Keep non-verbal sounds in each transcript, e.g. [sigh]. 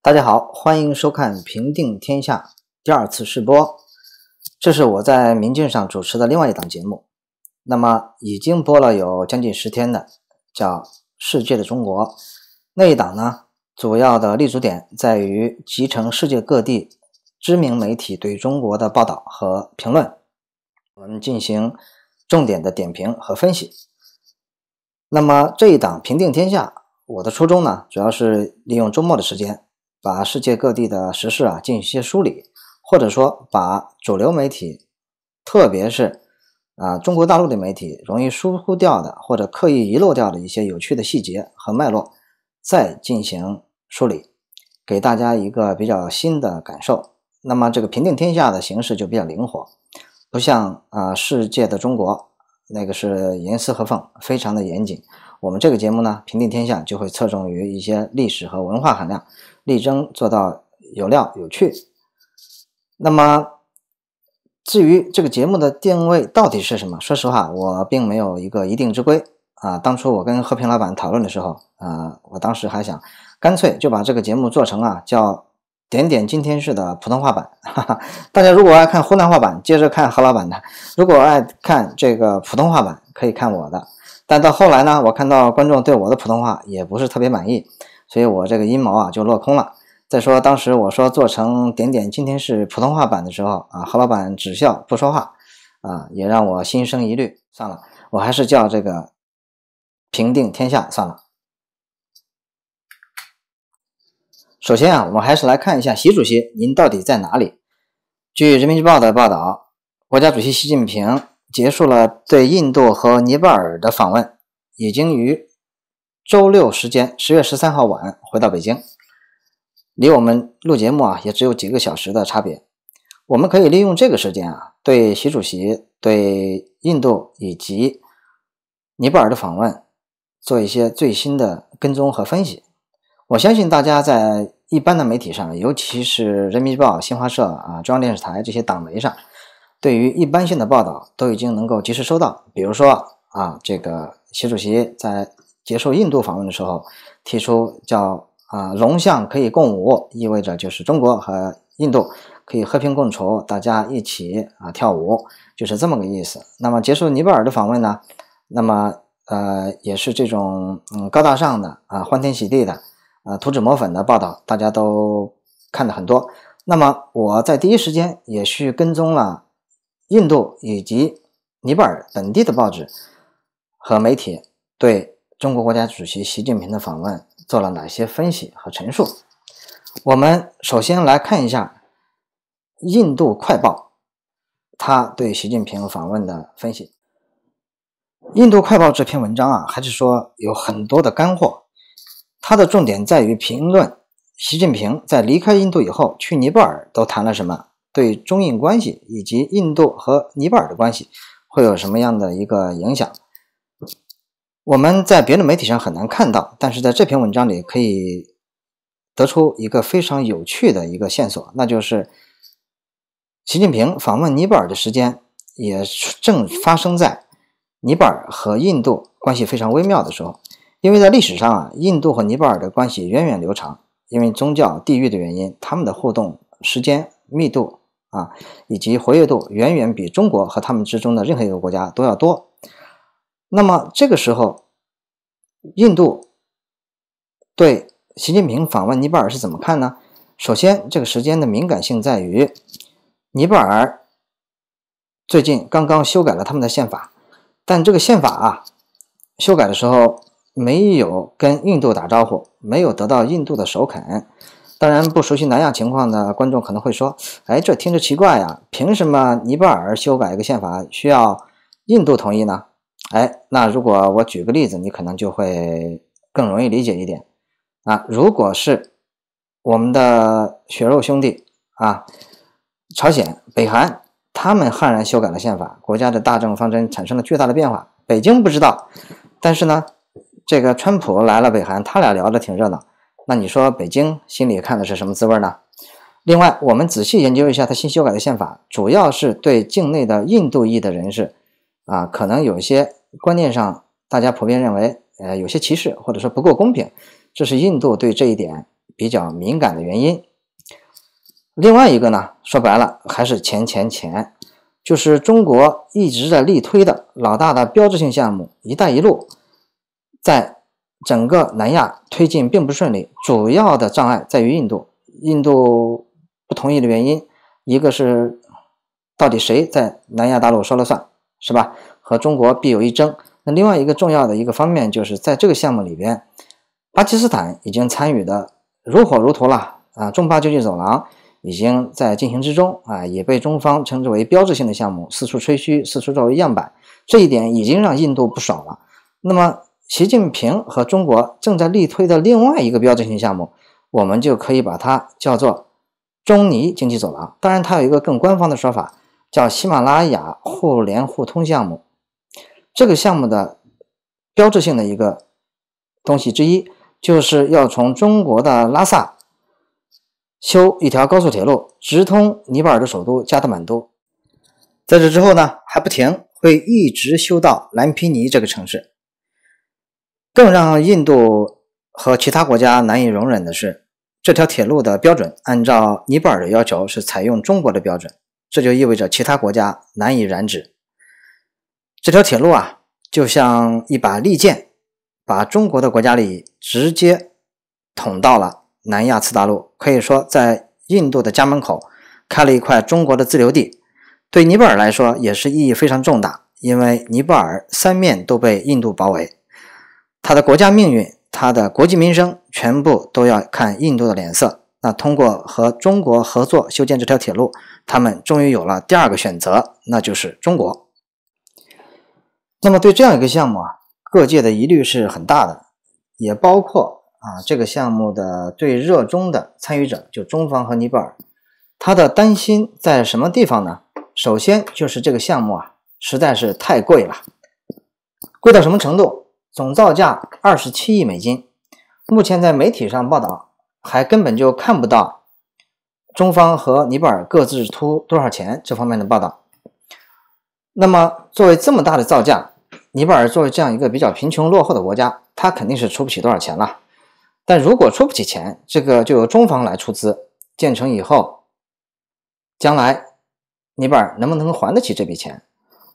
大家好，欢迎收看《平定天下》第二次试播。这是我在民镜上主持的另外一档节目。那么已经播了有将近十天的，叫《世界的中国》那一档呢？主要的立足点在于集成世界各地知名媒体对中国的报道和评论，我们进行。重点的点评和分析。那么这一档《平定天下》，我的初衷呢，主要是利用周末的时间，把世界各地的时事啊进行一些梳理，或者说把主流媒体，特别是啊中国大陆的媒体容易疏忽掉的，或者刻意遗漏掉的一些有趣的细节和脉络，再进行梳理，给大家一个比较新的感受。那么这个《平定天下》的形式就比较灵活。不像啊，世界的中国那个是严丝合缝，非常的严谨。我们这个节目呢，平定天下就会侧重于一些历史和文化含量，力争做到有料有趣。那么，至于这个节目的定位到底是什么？说实话，我并没有一个一定之规啊。当初我跟和平老板讨论的时候，啊，我当时还想，干脆就把这个节目做成啊，叫。点点今天是的普通话版，哈哈。大家如果爱看湖南话版，接着看何老板的；如果爱看这个普通话版，可以看我的。但到后来呢，我看到观众对我的普通话也不是特别满意，所以我这个阴谋啊就落空了。再说当时我说做成点点今天是普通话版的时候啊，何老板只笑不说话，啊，也让我心生疑虑。算了，我还是叫这个平定天下算了。首先啊，我们还是来看一下习主席，您到底在哪里？据人民日报的报道，国家主席习近平结束了对印度和尼泊尔的访问，已经于周六时间十月十三号晚回到北京，离我们录节目啊也只有几个小时的差别。我们可以利用这个时间啊，对习主席对印度以及尼泊尔的访问做一些最新的跟踪和分析。我相信大家在。一般的媒体上，尤其是人民日报、新华社啊、中央电视台这些党媒上，对于一般性的报道都已经能够及时收到。比如说啊，这个习主席在结束印度访问的时候，提出叫啊“龙象可以共舞”，意味着就是中国和印度可以和平共处，大家一起啊跳舞，就是这么个意思。那么结束尼泊尔的访问呢，那么呃也是这种嗯高大上的啊欢天喜地的。啊，图纸磨粉的报道大家都看了很多。那么我在第一时间也去跟踪了印度以及尼泊尔本地的报纸和媒体对中国国家主席习近平的访问做了哪些分析和陈述。我们首先来看一下《印度快报》他对习近平访问的分析。《印度快报》这篇文章啊，还是说有很多的干货。它的重点在于评论习近平在离开印度以后去尼泊尔都谈了什么，对中印关系以及印度和尼泊尔的关系会有什么样的一个影响。我们在别的媒体上很难看到，但是在这篇文章里可以得出一个非常有趣的一个线索，那就是习近平访问尼泊尔的时间也正发生在尼泊尔和印度关系非常微妙的时候。因为在历史上啊，印度和尼泊尔的关系源远流长。因为宗教、地域的原因，他们的互动时间密度啊，以及活跃度，远远比中国和他们之中的任何一个国家都要多。那么这个时候，印度对习近平访问尼泊尔是怎么看呢？首先，这个时间的敏感性在于，尼泊尔最近刚刚修改了他们的宪法，但这个宪法啊，修改的时候。没有跟印度打招呼，没有得到印度的首肯。当然，不熟悉南亚情况的观众可能会说：“哎，这听着奇怪呀，凭什么尼泊尔修改一个宪法需要印度同意呢？”哎，那如果我举个例子，你可能就会更容易理解一点啊。如果是我们的血肉兄弟啊，朝鲜、北韩，他们悍然修改了宪法，国家的大政方针产生了巨大的变化，北京不知道，但是呢？这个川普来了北韩，他俩聊得挺热闹。那你说北京心里看的是什么滋味呢？另外，我们仔细研究一下他新修改的宪法，主要是对境内的印度裔的人士，啊，可能有些观念上，大家普遍认为，呃，有些歧视或者说不够公平，这是印度对这一点比较敏感的原因。另外一个呢，说白了还是钱钱钱，就是中国一直在力推的老大的标志性项目“一带一路”。在整个南亚推进并不顺利，主要的障碍在于印度。印度不同意的原因，一个是到底谁在南亚大陆说了算，是吧？和中国必有一争。那另外一个重要的一个方面，就是在这个项目里边，巴基斯坦已经参与的如火如荼了啊，中巴经济走廊已经在进行之中啊，也被中方称之为标志性的项目，四处吹嘘，四处作为样板，这一点已经让印度不爽了。那么。习近平和中国正在力推的另外一个标志性项目，我们就可以把它叫做“中尼经济走廊”。当然，它有一个更官方的说法，叫“喜马拉雅互联互通项目”。这个项目的标志性的一个东西之一，就是要从中国的拉萨修一条高速铁路，直通尼泊尔的首都加德满都。在这之后呢，还不停，会一直修到兰皮尼这个城市。更让印度和其他国家难以容忍的是，这条铁路的标准按照尼泊尔的要求是采用中国的标准，这就意味着其他国家难以染指。这条铁路啊，就像一把利剑，把中国的国家里直接捅到了南亚次大陆。可以说，在印度的家门口开了一块中国的自留地，对尼泊尔来说也是意义非常重大，因为尼泊尔三面都被印度包围。他的国家命运，他的国计民生，全部都要看印度的脸色。那通过和中国合作修建这条铁路，他们终于有了第二个选择，那就是中国。那么对这样一个项目啊，各界的疑虑是很大的，也包括啊这个项目的最热衷的参与者，就中方和尼泊尔。他的担心在什么地方呢？首先就是这个项目啊实在是太贵了，贵到什么程度？总造价二十七亿美金，目前在媒体上报道还根本就看不到中方和尼泊尔各自出多少钱这方面的报道。那么，作为这么大的造价，尼泊尔作为这样一个比较贫穷落后的国家，它肯定是出不起多少钱了。但如果出不起钱，这个就由中方来出资。建成以后，将来尼泊尔能不能还得起这笔钱？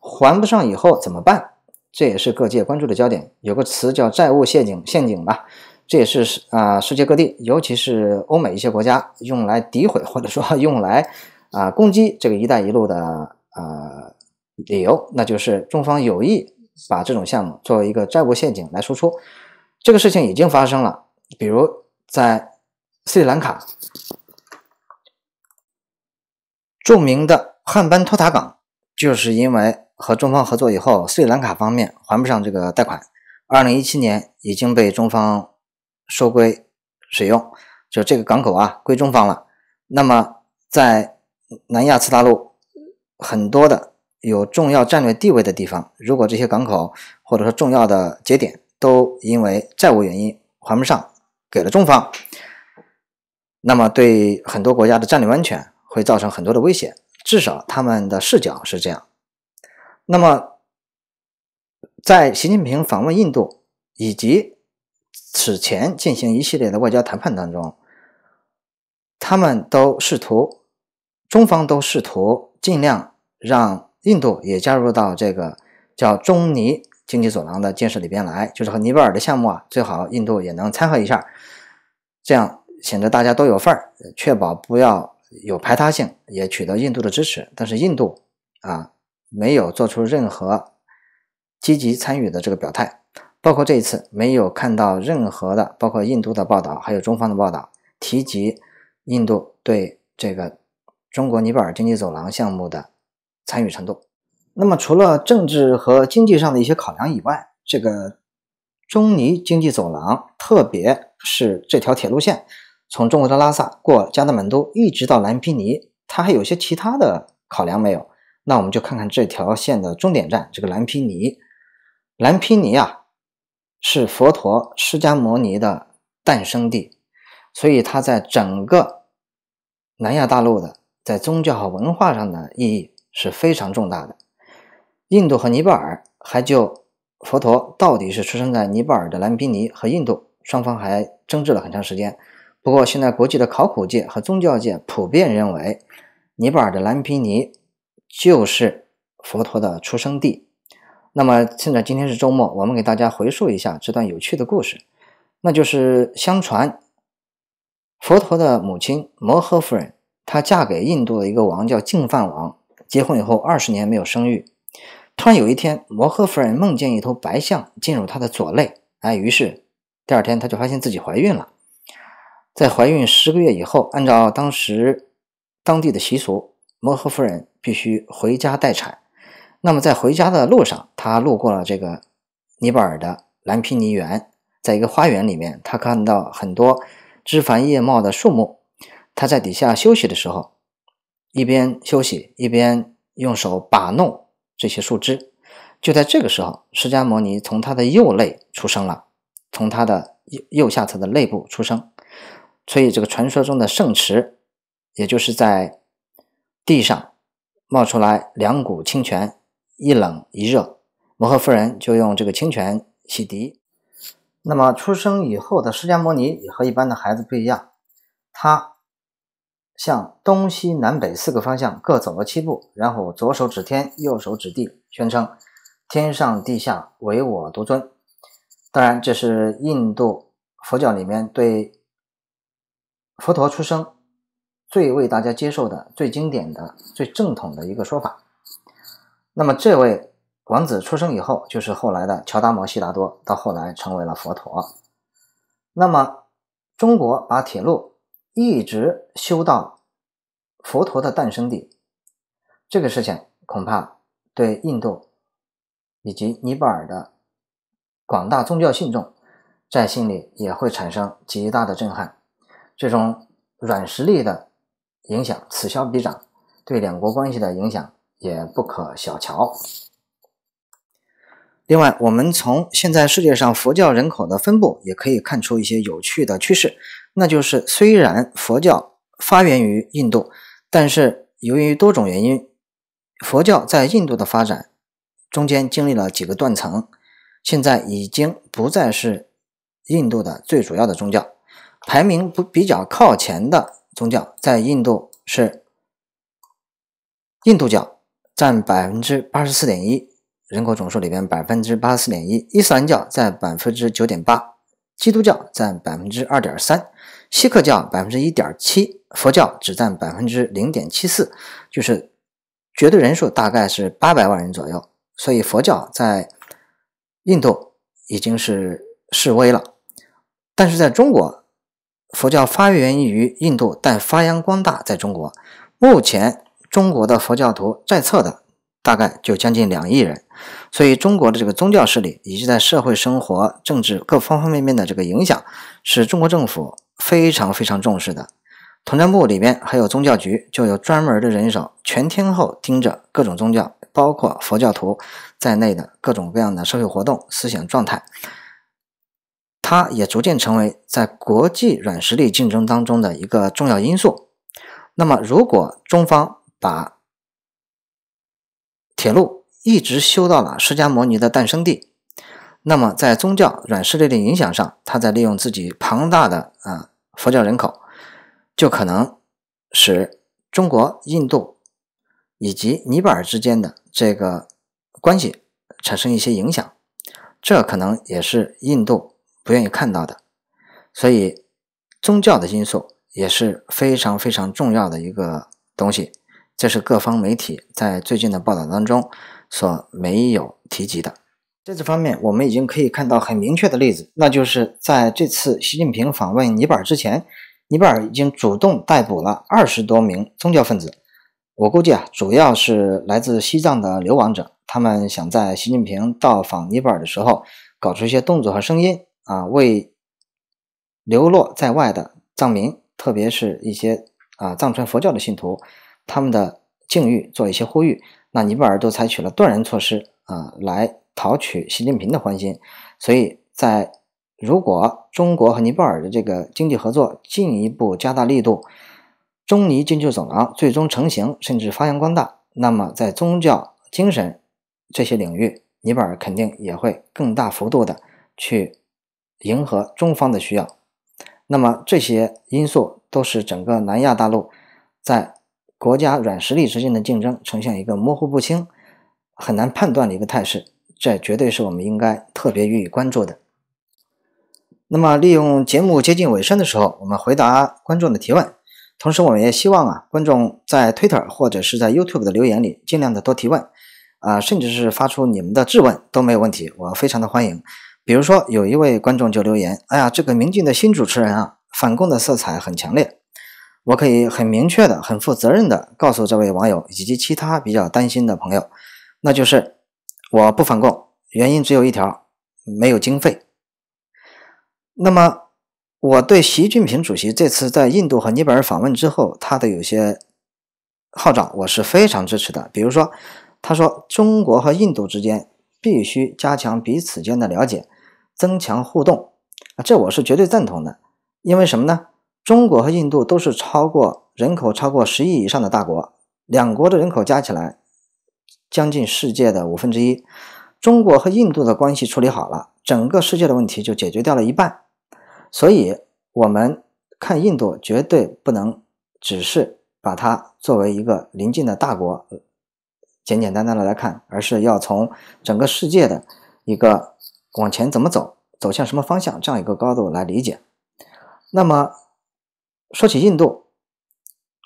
还不上以后怎么办？这也是各界关注的焦点，有个词叫债务陷阱陷阱吧，这也是啊，世界各地，尤其是欧美一些国家用来诋毁或者说 [laughs] 用来啊攻击这个“一带一路”的呃理由，那就是中方有意把这种项目作为一个债务陷阱来输出。这个事情已经发生了，比如在斯里兰卡，著名的汉班托塔港，就是因为。和中方合作以后，斯里兰卡方面还不上这个贷款，二零一七年已经被中方收归使用，就这个港口啊归中方了。那么在南亚次大陆很多的有重要战略地位的地方，如果这些港口或者说重要的节点都因为债务原因还不上，给了中方，那么对很多国家的战略安全会造成很多的威胁，至少他们的视角是这样。那么，在习近平访问印度以及此前进行一系列的外交谈判当中，他们都试图，中方都试图尽量让印度也加入到这个叫“中尼经济走廊”的建设里边来，就是和尼泊尔的项目啊，最好印度也能参合一下，这样显得大家都有份儿，确保不要有排他性，也取得印度的支持。但是印度啊。没有做出任何积极参与的这个表态，包括这一次没有看到任何的，包括印度的报道，还有中方的报道提及印度对这个中国尼泊尔经济走廊项目的参与程度。那么，除了政治和经济上的一些考量以外，这个中尼经济走廊，特别是这条铁路线，从中国的拉萨过加德满都一直到兰皮尼，它还有些其他的考量没有？那我们就看看这条线的终点站，这个蓝毗尼。蓝毗尼啊，是佛陀释迦摩尼的诞生地，所以它在整个南亚大陆的在宗教和文化上的意义是非常重大的。印度和尼泊尔还就佛陀到底是出生在尼泊尔的蓝毗尼和印度，双方还争执了很长时间。不过现在国际的考古界和宗教界普遍认为，尼泊尔的蓝毗尼。就是佛陀的出生地。那么，趁着今天是周末，我们给大家回溯一下这段有趣的故事。那就是，相传佛陀的母亲摩诃夫人，她嫁给印度的一个王叫净饭王，结婚以后二十年没有生育。突然有一天，摩诃夫人梦见一头白象进入她的左肋，哎，于是第二天她就发现自己怀孕了。在怀孕十个月以后，按照当时当地的习俗。摩诃夫人必须回家待产，那么在回家的路上，她路过了这个尼泊尔的兰皮尼园，在一个花园里面，他看到很多枝繁叶茂的树木。他在底下休息的时候，一边休息一边用手把弄这些树枝。就在这个时候，释迦牟尼从他的右肋出生了，从他的右右下侧的肋部出生。所以，这个传说中的圣池，也就是在。地上冒出来两股清泉，一冷一热。摩诃夫人就用这个清泉洗涤。那么出生以后的释迦牟尼也和一般的孩子不一样，他向东西南北四个方向各走了七步，然后左手指天，右手指地，宣称天上地下唯我独尊。当然，这是印度佛教里面对佛陀出生。最为大家接受的、最经典的、最正统的一个说法。那么，这位王子出生以后，就是后来的乔达摩悉达多，到后来成为了佛陀。那么，中国把铁路一直修到佛陀的诞生地，这个事情恐怕对印度以及尼泊尔的广大宗教信众，在心里也会产生极大的震撼。这种软实力的。影响此消彼长，对两国关系的影响也不可小瞧。另外，我们从现在世界上佛教人口的分布，也可以看出一些有趣的趋势。那就是，虽然佛教发源于印度，但是由于多种原因，佛教在印度的发展中间经历了几个断层，现在已经不再是印度的最主要的宗教，排名不比较靠前的。宗教在印度是印度教占百分之八十四点一，人口总数里边百分之八十四点一，伊斯兰教占百分之九点八，基督教占百分之二点三，锡克教百分之一点七，佛教只占百分之零点七四，就是绝对人数大概是八百万人左右。所以佛教在印度已经是示威了，但是在中国。佛教发源于印度，但发扬光大在中国。目前中国的佛教徒在册的大概就将近两亿人，所以中国的这个宗教势力以及在社会生活、政治各方方面面的这个影响，是中国政府非常非常重视的。统战部里边还有宗教局，就有专门的人手，全天候盯着各种宗教，包括佛教徒在内的各种各样的社会活动、思想状态。它也逐渐成为在国际软实力竞争当中的一个重要因素。那么，如果中方把铁路一直修到了释迦牟尼的诞生地，那么在宗教软实力的影响上，它在利用自己庞大的啊佛教人口，就可能使中国、印度以及尼泊尔之间的这个关系产生一些影响。这可能也是印度。不愿意看到的，所以宗教的因素也是非常非常重要的一个东西。这是各方媒体在最近的报道当中所没有提及的。这次方面，我们已经可以看到很明确的例子，那就是在这次习近平访问尼泊尔之前，尼泊尔已经主动逮捕了二十多名宗教分子。我估计啊，主要是来自西藏的流亡者，他们想在习近平到访尼泊尔的时候搞出一些动作和声音。啊，为流落在外的藏民，特别是一些啊藏传佛教的信徒，他们的境遇做一些呼吁。那尼泊尔都采取了断然措施啊，来讨取习近平的欢心。所以在如果中国和尼泊尔的这个经济合作进一步加大力度，中尼经济走廊最终成型，甚至发扬光大，那么在宗教、精神这些领域，尼泊尔肯定也会更大幅度的去。迎合中方的需要，那么这些因素都是整个南亚大陆在国家软实力之间的竞争呈现一个模糊不清、很难判断的一个态势，这绝对是我们应该特别予以关注的。那么，利用节目接近尾声的时候，我们回答观众的提问，同时我们也希望啊，观众在 Twitter 或者是在 YouTube 的留言里尽量的多提问啊，甚至是发出你们的质问都没有问题，我非常的欢迎。比如说，有一位观众就留言：“哎呀，这个明镜的新主持人啊，反共的色彩很强烈。”我可以很明确的、很负责任的告诉这位网友以及其他比较担心的朋友，那就是我不反共，原因只有一条：没有经费。那么，我对习近平主席这次在印度和尼泊尔访问之后他的有些号召，我是非常支持的。比如说，他说：“中国和印度之间必须加强彼此间的了解。”增强互动啊，这我是绝对赞同的。因为什么呢？中国和印度都是超过人口超过十亿以上的大国，两国的人口加起来将近世界的五分之一。中国和印度的关系处理好了，整个世界的问题就解决掉了一半。所以，我们看印度绝对不能只是把它作为一个邻近的大国，简简单单的来看，而是要从整个世界的一个。往前怎么走，走向什么方向？这样一个高度来理解。那么说起印度，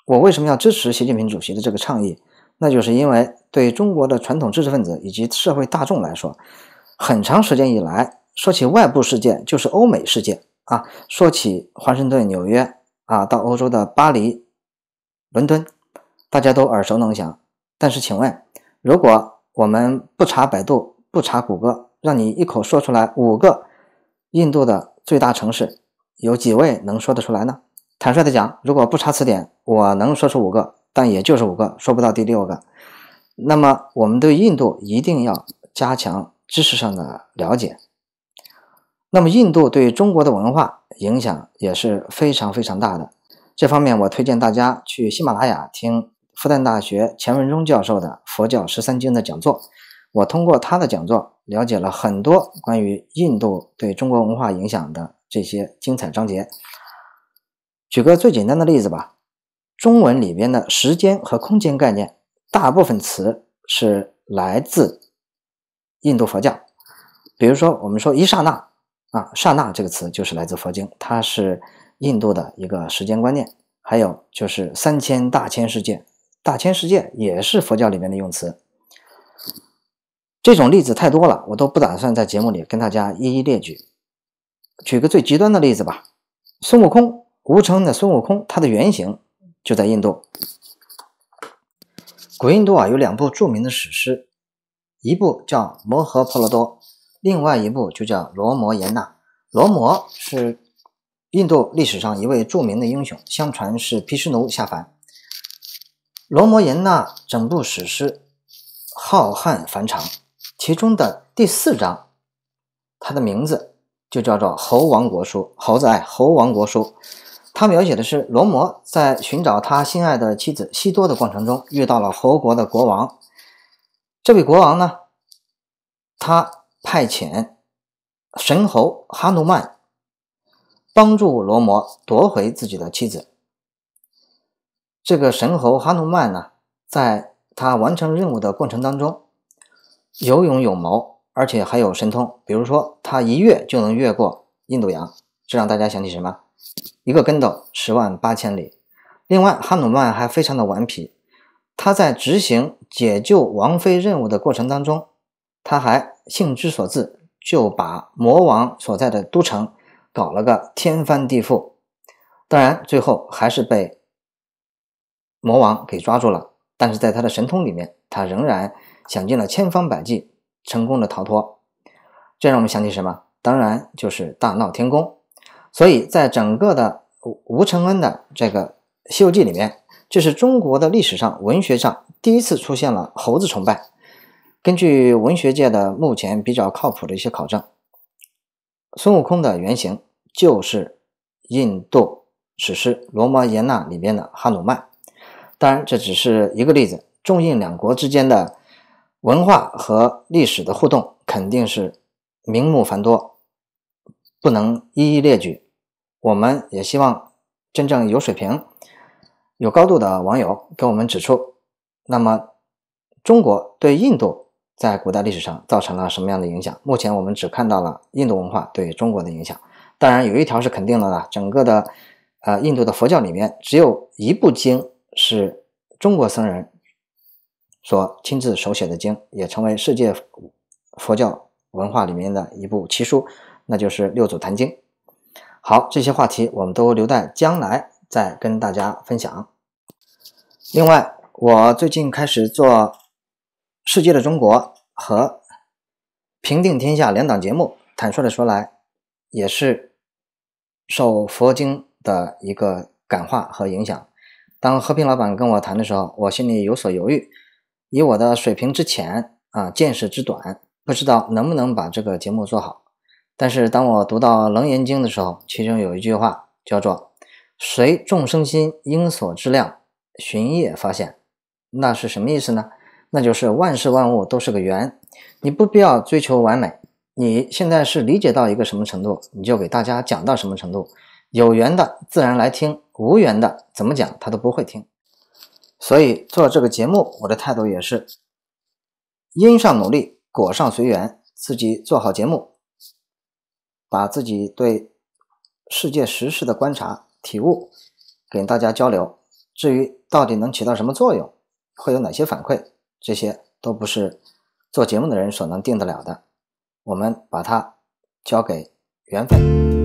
我为什么要支持习近平主席的这个倡议？那就是因为对中国的传统知识分子以及社会大众来说，很长时间以来，说起外部世界就是欧美世界啊，说起华盛顿、纽约啊，到欧洲的巴黎、伦敦，大家都耳熟能详。但是，请问，如果我们不查百度，不查谷歌？让你一口说出来五个印度的最大城市，有几位能说得出来呢？坦率的讲，如果不查词典，我能说出五个，但也就是五个，说不到第六个。那么，我们对印度一定要加强知识上的了解。那么，印度对中国的文化影响也是非常非常大的。这方面，我推荐大家去喜马拉雅听复旦大学钱文忠教授的《佛教十三经》的讲座。我通过他的讲座了解了很多关于印度对中国文化影响的这些精彩章节。举个最简单的例子吧，中文里边的时间和空间概念，大部分词是来自印度佛教。比如说，我们说“一刹那”，啊，“刹那”这个词就是来自佛经，它是印度的一个时间观念。还有就是“三千大千世界”，“大千世界”也是佛教里面的用词。这种例子太多了，我都不打算在节目里跟大家一一列举。举个最极端的例子吧，孙悟空，吴承的孙悟空，他的原型就在印度。古印度啊，有两部著名的史诗，一部叫《摩诃婆罗多》，另外一部就叫《罗摩衍那》。罗摩是印度历史上一位著名的英雄，相传是毗湿奴下凡。《罗摩衍那》整部史诗浩瀚繁长。其中的第四章，它的名字就叫做《猴王国书》，猴子爱猴王国书。它描写的是罗摩在寻找他心爱的妻子西多的过程中，遇到了猴国的国王。这位国王呢，他派遣神猴哈努曼帮助罗摩夺回自己的妻子。这个神猴哈努曼呢，在他完成任务的过程当中。有勇有谋，而且还有神通。比如说，他一跃就能越过印度洋，这让大家想起什么？一个跟斗十万八千里。另外，哈努曼还非常的顽皮。他在执行解救王妃任务的过程当中，他还兴之所至，就把魔王所在的都城搞了个天翻地覆。当然，最后还是被魔王给抓住了。但是在他的神通里面，他仍然。想尽了千方百计，成功的逃脱，这让我们想起什么？当然就是大闹天宫。所以在整个的吴吴承恩的这个《西游记》里面，这是中国的历史上文学上第一次出现了猴子崇拜。根据文学界的目前比较靠谱的一些考证，孙悟空的原型就是印度史诗《罗摩衍那》里面的哈努曼。当然，这只是一个例子，中印两国之间的。文化和历史的互动肯定是名目繁多，不能一一列举。我们也希望真正有水平、有高度的网友给我们指出。那么，中国对印度在古代历史上造成了什么样的影响？目前我们只看到了印度文化对中国的影响。当然，有一条是肯定的了：整个的，呃，印度的佛教里面，只有一部经是中国僧人。所亲自手写的经，也成为世界佛教文化里面的一部奇书，那就是《六祖坛经》。好，这些话题我们都留在将来再跟大家分享。另外，我最近开始做《世界的中国》和《平定天下》两档节目，坦率的说来，也是受佛经的一个感化和影响。当和平老板跟我谈的时候，我心里有所犹豫。以我的水平之浅啊，见识之短，不知道能不能把这个节目做好。但是当我读到《楞严经》的时候，其中有一句话叫做“随众生心，应所知量，寻业发现”，那是什么意思呢？那就是万事万物都是个缘，你不必要追求完美。你现在是理解到一个什么程度，你就给大家讲到什么程度。有缘的自然来听，无缘的怎么讲他都不会听。所以做这个节目，我的态度也是，因上努力，果上随缘，自己做好节目，把自己对世界时事的观察体悟给大家交流。至于到底能起到什么作用，会有哪些反馈，这些都不是做节目的人所能定得了的，我们把它交给缘分。